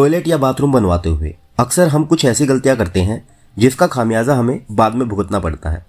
toilet या bathroom बनवाते हुए अक्सर हम कुछ ऐसी गलतियां करते हैं जिसका खामियाजा हमें बाद में भुगतना पड़ता है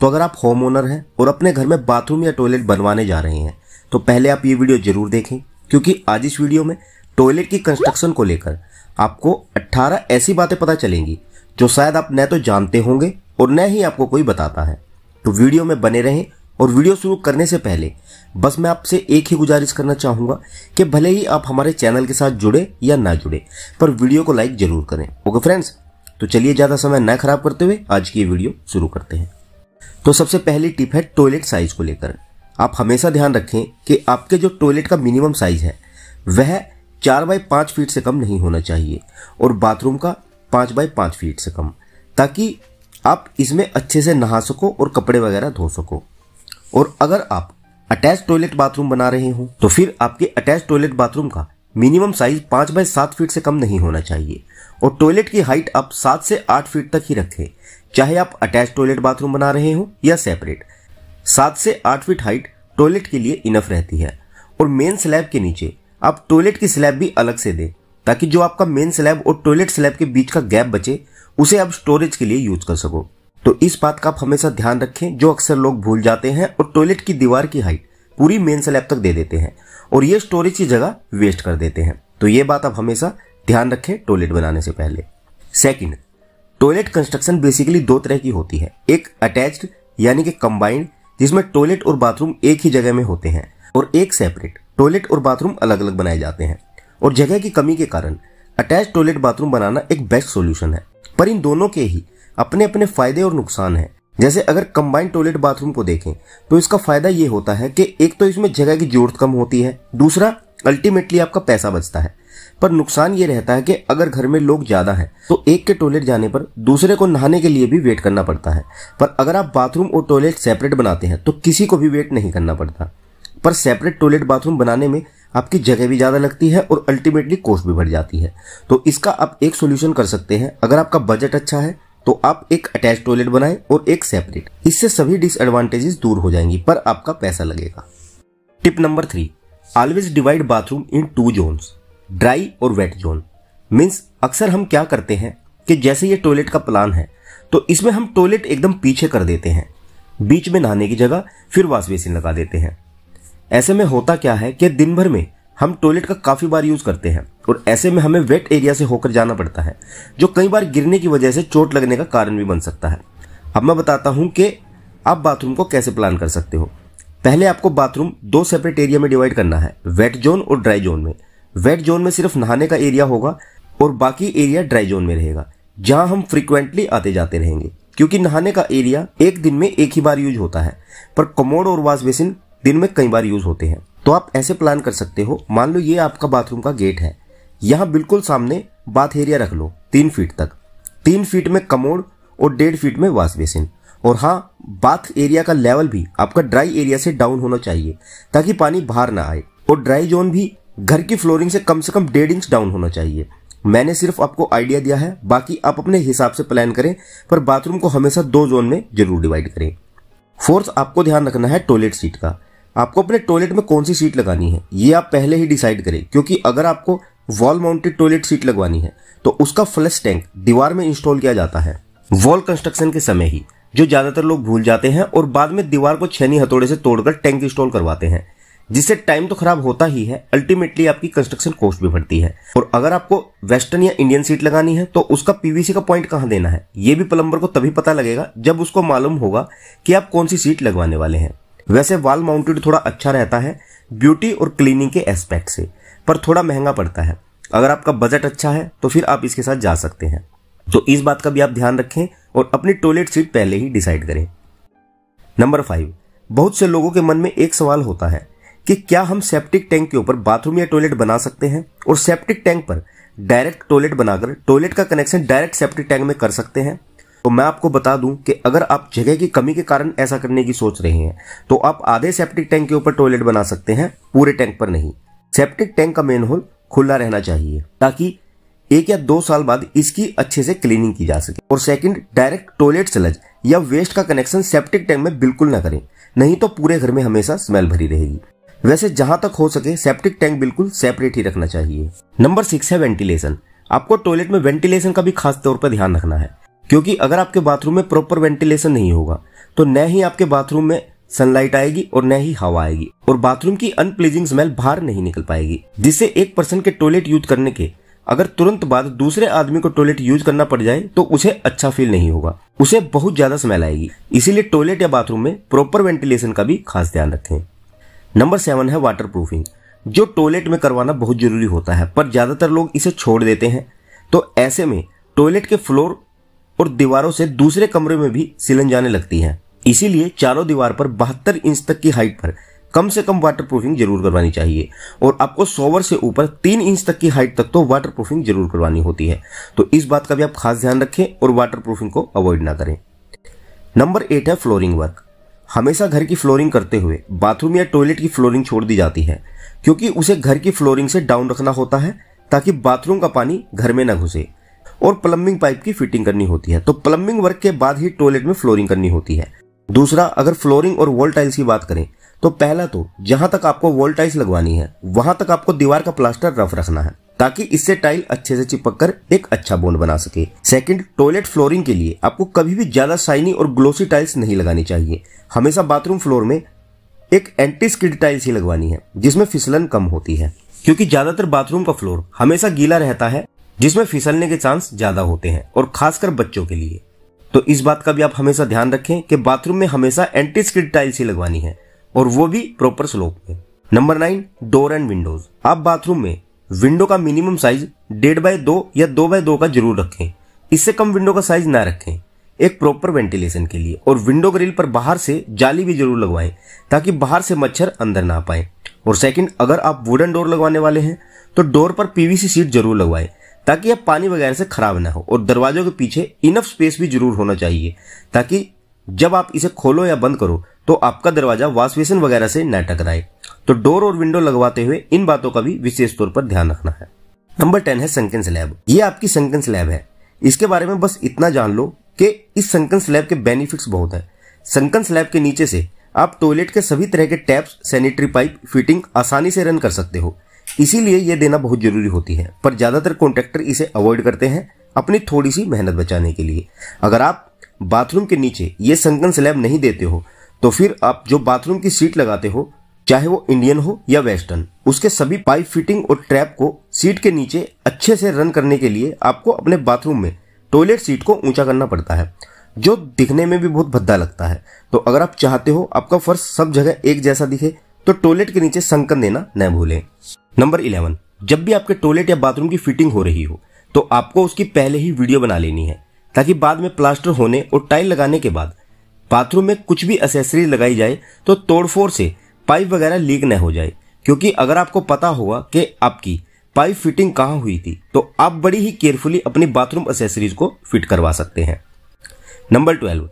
तो अगर आप होम ओनर हैं और अपने घर में बाथरूम या टॉयलेट बनवाने जा रहे हैं तो पहले आप ये वीडियो जरूर देखें क्योंकि आज इस वीडियो में टॉयलेट की कंस्ट्रक्शन को लेकर आपको 18 ऐसी बातें पता चलेंगी जो शायद आप न तो जानते होंगे और न ही आपको कोई बताता है तो वीडियो में बने रहें और वीडियो शुरू करने से पहले बस मैं आपसे एक ही गुजारिश करना चाहूंगा कि भले ही आप हमारे चैनल के साथ जुड़े या ना जुड़े पर वीडियो को लाइक जरूर करें ओके फ्रेंड्स तो चलिए ज़्यादा समय न खराब करते हुए आज की वीडियो शुरू करते हैं तो सबसे पहली टिप है टॉयलेट साइज को लेकर आप हमेशा ध्यान रखें कि आपके जो टॉयलेट का मिनिमम साइज है वह चार बाय पांच फीट से कम नहीं होना चाहिए और बाथरूम का पांच बाय पांच फीट से कम ताकि आप इसमें अच्छे से नहा सको और कपड़े वगैरह धो सको और अगर आप अटैच टॉयलेट बाथरूम बना रहे हो तो फिर आपके अटैच टॉयलेट बाथरूम का मिनिमम साइज पांच बाय सात फीट से कम नहीं होना चाहिए और टॉयलेट की हाइट आप सात से आठ फीट तक ही रखें चाहे आप अटैच टॉयलेट बाथरूम बना रहे हो या सेपरेट सात से आठ फीट हाइट टॉयलेट के लिए इनफ रहती है और मेन स्लैब के नीचे आप टॉयलेट की स्लैब भी अलग से दें ताकि जो आपका मेन स्लैब और टॉयलेट स्लैब के बीच का गैप बचे उसे आप स्टोरेज के लिए यूज कर सको तो इस बात का आप हमेशा ध्यान रखें जो अक्सर लोग भूल जाते हैं और टॉयलेट की दीवार की हाइट पूरी मेन स्लैब तक दे देते हैं और ये स्टोरेज की जगह वेस्ट कर देते हैं तो ये बात आप हमेशा ध्यान रखें टॉयलेट बनाने से पहले सेकंड टॉयलेट कंस्ट्रक्शन बेसिकली दो तरह की होती है एक अटैच्ड यानी कि कंबाइंड जिसमें टॉयलेट और बाथरूम एक ही जगह में होते हैं और एक सेपरेट टॉयलेट और बाथरूम अलग अलग बनाए जाते हैं और जगह की कमी के कारण अटैच टॉयलेट बाथरूम बनाना एक बेस्ट सोल्यूशन है पर इन दोनों के ही अपने अपने फायदे और नुकसान है जैसे अगर कंबाइंड टॉयलेट बाथरूम को देखें तो इसका फायदा ये होता है कि एक तो इसमें जगह की जरूरत कम होती है दूसरा अल्टीमेटली आपका पैसा बचता है पर नुकसान ये रहता है कि अगर घर में लोग ज्यादा हैं तो एक के टॉयलेट जाने पर दूसरे को नहाने के लिए भी वेट करना पड़ता है पर अगर आप बाथरूम और टॉयलेट सेपरेट बनाते हैं तो किसी को भी वेट नहीं करना पड़ता पर सेपरेट टॉयलेट बाथरूम बनाने में आपकी जगह भी ज़्यादा लगती है और अल्टीमेटली कॉस्ट भी बढ़ जाती है तो इसका आप एक सोल्यूशन कर सकते हैं अगर आपका बजट अच्छा है तो आप एक अटैच टॉयलेट बनाएं और एक सेपरेट इससे सभी डिसएडवांटेजेस दूर हो जाएंगी पर आपका पैसा लगेगा tip number three always divide bathroom into zone dry और वेट जोन मीन्स अक्सर हम क्या करते हैं कि जैसे ये टॉयलेट का प्लान है तो इसमें हम टॉयलेट एकदम पीछे कर देते हैं बीच में नहाने की जगह फिर वॉश बेसिन लगा देते हैं ऐसे में होता क्या है कि दिन भर में हम टॉयलेट का काफ़ी बार यूज़ करते हैं और ऐसे में हमें वेट एरिया से होकर जाना पड़ता है जो कई बार गिरने की वजह से चोट लगने का कारण भी बन सकता है अब मैं बताता हूं कि आप बाथरूम को कैसे प्लान कर सकते हो पहले आपको बाथरूम दो सेपरेट एरिया में डिवाइड करना है वेट जोन और ड्राई जोन में वेट जोन में सिर्फ नहाने का एरिया होगा और बाकी एरिया ड्राई जोन में रहेगा जहां हम फ्रीक्वेंटली आते जाते रहेंगे क्योंकि नहाने का एरिया एक दिन में एक ही बार यूज होता है पर कमोड और वॉश बेसिन दिन में कई बार यूज होते हैं तो आप ऐसे प्लान कर सकते हो मान लो ये आपका बाथरूम का गेट है यहाँ बिल्कुल सामने बाथ एरिया रख लो तीन फीट तक तीन फीट में कमोड और डेढ़ फीट में वाश बेसिन और हाँ बाथ एरिया का लेवल भी आपका ड्राई एरिया से डाउन होना चाहिए ताकि पानी बाहर ना आए और ड्राई जोन भी घर की फ्लोरिंग से कम से कम डेढ़ इंच डाउन होना चाहिए मैंने सिर्फ आपको आइडिया दिया है बाकी आप अपने हिसाब से प्लान करें पर बाथरूम को हमेशा दो जोन में जरूर डिवाइड करें फोर्थ आपको ध्यान रखना है टॉयलेट सीट का आपको अपने टॉयलेट में कौन सी सीट लगानी है ये आप पहले ही डिसाइड करें क्योंकि अगर आपको वॉल माउंटेड टॉयलेट सीट लगवानी है तो उसका फ्लश टैंक दीवार में इंस्टॉल किया जाता है वॉल कंस्ट्रक्शन के समय ही जो ज्यादातर लोग भूल जाते हैं और बाद में दीवार को छेनी हथौड़े से तोड़कर टैंक इंस्टॉल करवाते हैं जिससे टाइम तो खराब होता ही है अल्टीमेटली आपकी कंस्ट्रक्शन कॉस्ट भी बढ़ती है और अगर आपको वेस्टर्न या इंडियन सीट लगानी है तो उसका पीवीसी का पॉइंट कहाँ देना है ये भी प्लम्बर को तभी पता लगेगा जब उसको मालूम होगा कि आप कौन सी सीट लगवाने वाले हैं वैसे वॉल माउंटेड थोड़ा अच्छा रहता है ब्यूटी और क्लीनिंग के एस्पेक्ट से पर थोड़ा महंगा पड़ता है अगर आपका बजट अच्छा है तो फिर आप इसके साथ जा सकते हैं तो इस बात का भी आप ध्यान रखें और अपनी टॉयलेट सीट पहले ही डिसाइड करें नंबर फाइव बहुत से लोगों के मन में एक सवाल होता है कि क्या हम सेप्टिक टैंक के ऊपर बाथरूम या टॉयलेट बना सकते हैं और सेप्टिक टैंक पर डायरेक्ट टॉयलेट बनाकर टॉयलेट का कनेक्शन डायरेक्ट सेप्टिक टैंक में कर सकते हैं तो मैं आपको बता दूं कि अगर आप जगह की कमी के कारण ऐसा करने की सोच रहे हैं तो आप आधे सेप्टिक टैंक के ऊपर टॉयलेट बना सकते हैं पूरे टैंक पर नहीं सेप्टिक टैंक का मेन होल खुला रहना चाहिए ताकि एक या दो साल बाद इसकी अच्छे से क्लीनिंग की जा सके और सेकंड डायरेक्ट टॉयलेट सलज या वेस्ट का कनेक्शन सेप्टिक टैंक में बिल्कुल ना करें नहीं तो पूरे घर में हमेशा स्मेल भरी रहेगी वैसे जहां तक हो सके सेप्टिक टैंक बिल्कुल सेपरेट ही रखना चाहिए नंबर सिक्स है वेंटिलेशन आपको टॉयलेट में वेंटिलेशन का भी खास तौर पर ध्यान रखना है क्योंकि अगर आपके बाथरूम में प्रॉपर वेंटिलेशन नहीं होगा तो न ही आपके बाथरूम में सनलाइट आएगी और न ही हवा आएगी और बाथरूम की अनप्लीजिंग स्मेल बाहर नहीं निकल पाएगी जिससे एक पर्सन के टॉयलेट यूज करने के अगर तुरंत बाद दूसरे आदमी को टॉयलेट यूज करना पड़ जाए तो उसे अच्छा फील नहीं होगा उसे बहुत ज्यादा स्मेल आएगी इसीलिए टॉयलेट या बाथरूम में प्रॉपर वेंटिलेशन का भी खास ध्यान रखें नंबर सेवन है वाटर प्रूफिंग जो टॉयलेट में करवाना बहुत जरूरी होता है पर ज्यादातर लोग इसे छोड़ देते हैं तो ऐसे में टॉयलेट के फ्लोर और दीवारों से दूसरे कमरे में भी सिलन जाने लगती है इसीलिए चारों दीवार पर बहत्तर इंच तक की हाइट पर कम से कम वाटर प्रूफिंग जरूर करवानी चाहिए और आपको सोवर से ऊपर तीन इंच तक की हाइट तक तो वाटर प्रूफिंग जरूर करवानी होती है तो इस बात का भी आप खास ध्यान रखें और वाटर प्रूफिंग को अवॉइड ना करें नंबर एट है फ्लोरिंग वर्क हमेशा घर की फ्लोरिंग करते हुए बाथरूम या टॉयलेट की फ्लोरिंग छोड़ दी जाती है क्योंकि उसे घर की फ्लोरिंग से डाउन रखना होता है ताकि बाथरूम का पानी घर में न घुसे और प्लम्बिंग पाइप की फिटिंग करनी होती है तो प्लम्बिंग वर्क के बाद ही टॉयलेट में फ्लोरिंग करनी होती है दूसरा अगर फ्लोरिंग और वॉल टाइल्स की बात करें तो पहला तो जहां तक आपको वॉल टाइल्स लगवानी है वहां तक आपको दीवार का प्लास्टर रफ रखना है ताकि इससे टाइल अच्छे से चिपक कर एक अच्छा बोन बना सके सेकंड टॉयलेट फ्लोरिंग के लिए आपको कभी भी ज्यादा साइनी और ग्लोसी टाइल्स नहीं लगानी चाहिए हमेशा बाथरूम फ्लोर में एक एंटी स्किड टाइल्स ही लगवानी है जिसमें फिसलन कम होती है क्योंकि ज्यादातर बाथरूम का फ्लोर हमेशा गीला रहता है जिसमें फिसलने के चांस ज्यादा होते हैं और खासकर बच्चों के लिए तो इस बात का भी आप हमेशा ध्यान रखें कि बाथरूम में हमेशा एंटी स्किड टाइल्स ही लगवानी है और वो भी प्रॉपर स्लोप में number nine door and windows आप बाथरूम में विंडो का मिनिमम साइज डेढ़ बाय दो या दो बाय दो का जरूर रखें इससे कम विंडो का साइज ना रखें एक प्रॉपर वेंटिलेशन के लिए और विंडो ग्रिल पर बाहर से जाली भी जरूर लगवाएं ताकि बाहर से मच्छर अंदर ना पाए और सेकंड अगर आप वुडन डोर लगवाने वाले हैं तो डोर पर पीवीसी सीट जरूर लगवाएं ताकि यह पानी वगैरह से खराब ना हो और दरवाजों के पीछे इनफ स्पेस भी जरूर होना चाहिए ताकि जब आप इसे खोलो या बंद करो तो आपका दरवाजा वाश वगैरह से न टकराए तो डोर और विंडो लगवाते हुए इन बातों का भी विशेष तौर पर ध्यान रखना है नंबर टेन है संकन स्लैब ये आपकी संकन स्लैब है इसके बारे में बस इतना जान लो कि इस संकन स्लैब के बेनिफिट्स बहुत हैं संकन स्लैब के नीचे से आप टॉयलेट के सभी तरह के टैप्स सैनिटरी पाइप फिटिंग आसानी से रन कर सकते हो इसीलिए यह देना बहुत जरूरी होती है पर ज़्यादातर कॉन्ट्रेक्टर इसे अवॉइड करते हैं अपनी थोड़ी सी मेहनत बचाने के लिए अगर आप बाथरूम के नीचे ये संकन स्लैब नहीं देते हो तो फिर आप जो बाथरूम की सीट लगाते हो चाहे वो इंडियन हो या वेस्टर्न उसके सभी पाइप फिटिंग और ट्रैप को सीट के नीचे अच्छे से रन करने के लिए आपको अपने बाथरूम में टॉयलेट सीट को ऊंचा करना पड़ता है जो दिखने में भी बहुत भद्दा लगता है तो अगर आप चाहते हो आपका फर्श सब जगह एक जैसा दिखे तो टॉयलेट के नीचे संकन देना न भूलें नंबर इलेवन जब भी आपके टॉयलेट या बाथरूम की फिटिंग हो रही हो तो आपको उसकी पहले ही वीडियो बना लेनी है ताकि बाद में प्लास्टर होने और टाइल लगाने के बाद बाथरूम में कुछ भी एसेसरी लगाई जाए तो तोड़फोड़ से पाइप वगैरह लीक न हो जाए क्योंकि अगर आपको पता होगा कि आपकी पाइप फिटिंग कहाँ हुई थी तो आप बड़ी ही केयरफुली अपनी बाथरूम एसेसरीज को फिट करवा सकते हैं नंबर ट्वेल्व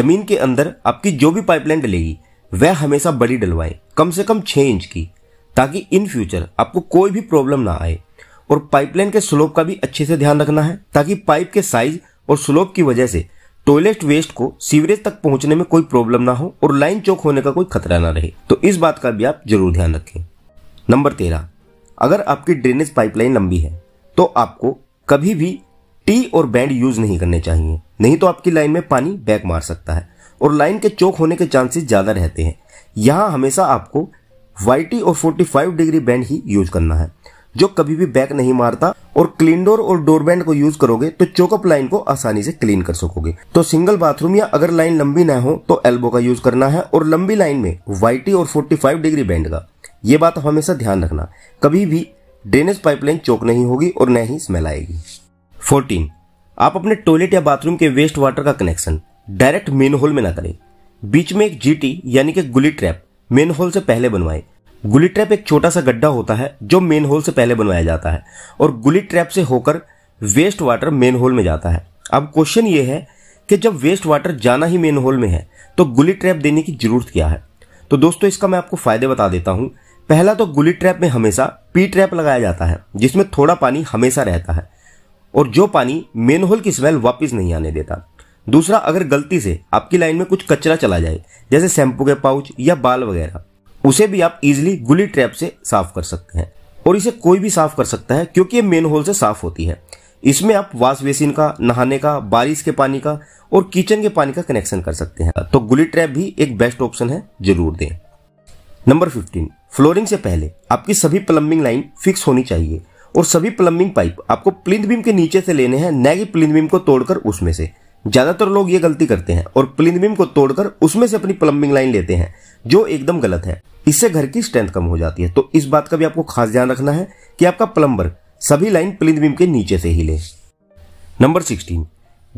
जमीन के अंदर आपकी जो भी पाइपलाइन डलेगी वह हमेशा बड़ी डलवाएं कम से कम छह इंच की ताकि इन फ्यूचर आपको कोई भी प्रॉब्लम ना आए और पाइपलाइन के स्लोप का भी अच्छे से ध्यान रखना है ताकि पाइप के साइज और स्लोप की वजह से टॉयलेट वेस्ट को सीवरेज तक पहुंचने में कोई प्रॉब्लम ना हो और लाइन चौक होने का कोई खतरा ना रहे तो इस बात का भी आप जरूर ध्यान रखें नंबर तेरह अगर आपकी ड्रेनेज पाइपलाइन लंबी है तो आपको कभी भी टी और बैंड यूज नहीं करने चाहिए नहीं तो आपकी लाइन में पानी बैक मार सकता है और लाइन के चौक होने के चांसेस ज़्यादा रहते हैं यहाँ हमेशा आपको वाइटी और 45 डिग्री बैंड ही यूज करना है जो कभी भी बैक नहीं मारता और क्लीन डोर और डोर बैंड को यूज करोगे तो चोकअप लाइन को आसानी से क्लीन कर सकोगे तो सिंगल बाथरूम या अगर लाइन लंबी ना हो तो एल्बो का यूज करना है और लंबी लाइन में वाइटी और 45 डिग्री बैंड का ये बात हमेशा ध्यान रखना कभी भी ड्रेनेज पाइपलाइन चौक नहीं होगी और न ही स्मेल आएगी फोर्टीन आप अपने टॉयलेट या बाथरूम के वेस्ट वाटर का कनेक्शन डायरेक्ट मेन होल में ना करें बीच में एक जीटी यानी कि गुली ट्रैप मेन होल से पहले बनवाए गुली ट्रैप एक छोटा सा गड्ढा होता है जो मेन होल से पहले बनवाया जाता है और गुली ट्रैप से होकर वेस्ट वाटर मेन होल में जाता है अब क्वेश्चन ये है कि जब वेस्ट वाटर जाना ही मेन होल में है तो गुली ट्रैप देने की जरूरत क्या है तो दोस्तों इसका मैं आपको फायदे बता देता हूँ पहला तो गुली ट्रैप में हमेशा पी ट्रैप लगाया जाता है जिसमें थोड़ा पानी हमेशा रहता है और जो पानी मेन होल की स्मेल वापस नहीं आने देता दूसरा अगर गलती से आपकी लाइन में कुछ कचरा चला जाए जैसे शैम्पू के पाउच या बाल वगैरह उसे भी आप इजिली गुली ट्रैप से साफ कर सकते हैं और इसे कोई भी साफ कर सकता है क्योंकि ये मेन होल से साफ होती है इसमें आप वाश बेसिन का नहाने का बारिश के पानी का और किचन के पानी का कनेक्शन कर सकते हैं तो गुली ट्रैप भी एक बेस्ट ऑप्शन है जरूर दें नंबर 15 फ्लोरिंग से पहले आपकी सभी प्लम्बिंग लाइन फिक्स होनी चाहिए और सभी प्लम्बिंग पाइप आपको प्लिंथ बीम के नीचे से लेने हैं नैगी प्लिंथ बीम को तोड़कर उसमें से ज्यादातर लोग ये गलती करते हैं और प्लिनबिम को तोड़कर उसमें से अपनी प्लम्बिंग लाइन लेते हैं जो एकदम गलत है इससे घर की स्ट्रेंथ कम हो जाती है तो इस बात का भी आपको खास ध्यान रखना है कि आपका प्लम्बर सभी लाइन प्लिनबिम के नीचे से ही ले नंबर सिक्सटीन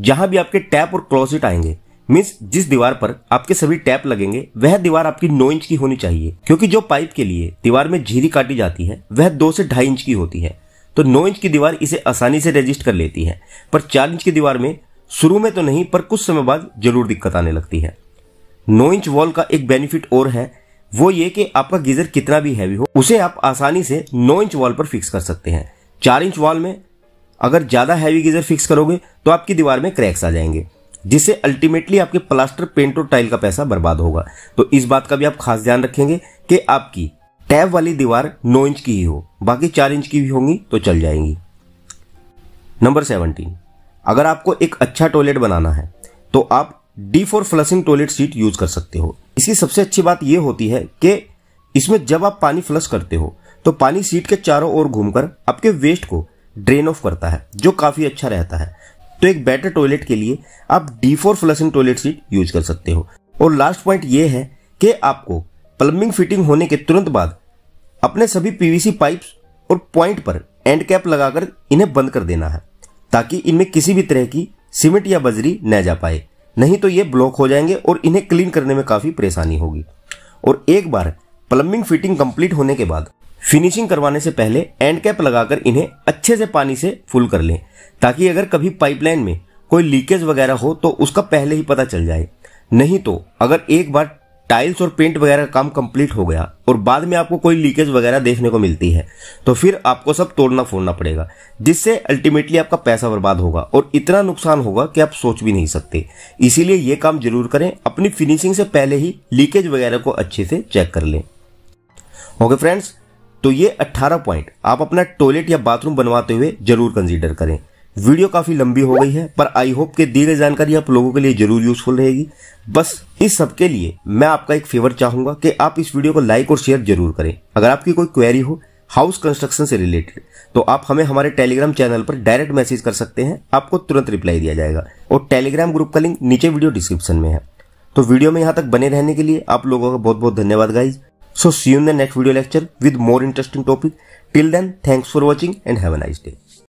जहां भी आपके टैप और क्लोसेट आएंगे मीन्स जिस दीवार पर आपके सभी टैप लगेंगे वह दीवार आपकी नौ इंच की होनी चाहिए क्योंकि जो पाइप के लिए दीवार में झीरी काटी जाती है वह दो से ढाई इंच की होती है तो नौ इंच की दीवार इसे आसानी से रजिस्ट कर लेती है पर चार इंच की दीवार में शुरू में तो नहीं पर कुछ समय बाद जरूर दिक्कत आने लगती है नौ इंच वॉल का एक बेनिफिट और है वो ये कि आपका गीजर कितना भी हैवी हो उसे आप आसानी से नौ इंच वॉल पर फिक्स कर सकते हैं चार इंच वॉल में अगर ज़्यादा हैवी गीजर फिक्स करोगे तो आपकी दीवार में क्रैक्स आ जाएंगे जिससे अल्टीमेटली आपके प्लास्टर पेंट और टाइल का पैसा बर्बाद होगा तो इस बात का भी आप खास ध्यान रखेंगे कि आपकी टैब वाली दीवार नौ इंच की ही हो बाकी चार इंच की भी होंगी तो चल जाएंगी नंबर सेवनटीन अगर आपको एक अच्छा टॉयलेट बनाना है तो आप D four flushing toilet seat use कर सकते हो इसकी सबसे अच्छी बात यह होती है कि इसमें जब आप पानी फ्लश करते हो तो पानी सीट के चारों ओर घूमकर आपके वेस्ट को ड्रेन ऑफ करता है जो काफी अच्छा रहता है तो एक बेटर टॉयलेट के लिए आप D four flushing toilet seat use कर सकते हो और लास्ट पॉइंट ये है कि आपको प्लम्बिंग फिटिंग होने के तुरंत बाद अपने सभी पीवीसी पाइप्स और पॉइंट पर एंड कैप लगाकर इन्हें बंद कर देना है ताकि इनमें किसी भी तरह की सीमेंट या बजरी न जा पाए नहीं तो ये ब्लॉक हो जाएंगे और इन्हें क्लीन करने में काफ़ी परेशानी होगी और एक बार प्लम्बिंग फिटिंग कंप्लीट होने के बाद फिनिशिंग करवाने से पहले एंड कैप लगाकर इन्हें अच्छे से पानी से फुल कर लें ताकि अगर कभी पाइपलाइन में कोई लीकेज वगैरह हो तो उसका पहले ही पता चल जाए नहीं तो अगर एक बार टाइल्स और पेंट वगैरह का काम कंप्लीट हो गया और बाद में आपको कोई लीकेज वगैरह देखने को मिलती है तो फिर आपको सब तोड़ना फोड़ना पड़ेगा जिससे अल्टीमेटली आपका पैसा बर्बाद होगा और इतना नुकसान होगा कि आप सोच भी नहीं सकते इसीलिए ये काम जरूर करें अपनी फिनिशिंग से पहले ही लीकेज वगैरह को अच्छे से चेक कर लें ओके फ्रेंड्स तो ये अट्ठारह पॉइंट आप अपना टॉयलेट या बाथरूम बनवाते हुए जरूर कंसिडर करें वीडियो काफी लंबी हो गई है पर आई होप के दी गई जानकारी आप लोगों के लिए जरूर यूजफुल रहेगी बस इस सब के लिए मैं आपका एक फेवर चाहूंगा कि आप इस वीडियो को लाइक और शेयर जरूर करें अगर आपकी कोई क्वेरी हो हाउस कंस्ट्रक्शन से रिलेटेड तो आप हमें हमारे टेलीग्राम चैनल पर डायरेक्ट मैसेज कर सकते हैं आपको तुरंत रिप्लाई दिया जाएगा और टेलीग्राम ग्रुप का लिंक नीचे वीडियो डिस्क्रिप्शन में है तो वीडियो में यहाँ तक बने रहने के लिए आप लोगों का बहुत बहुत धन्यवाद guys so see you the next video lecture with more interesting topic till then thanks for watching and have a nice day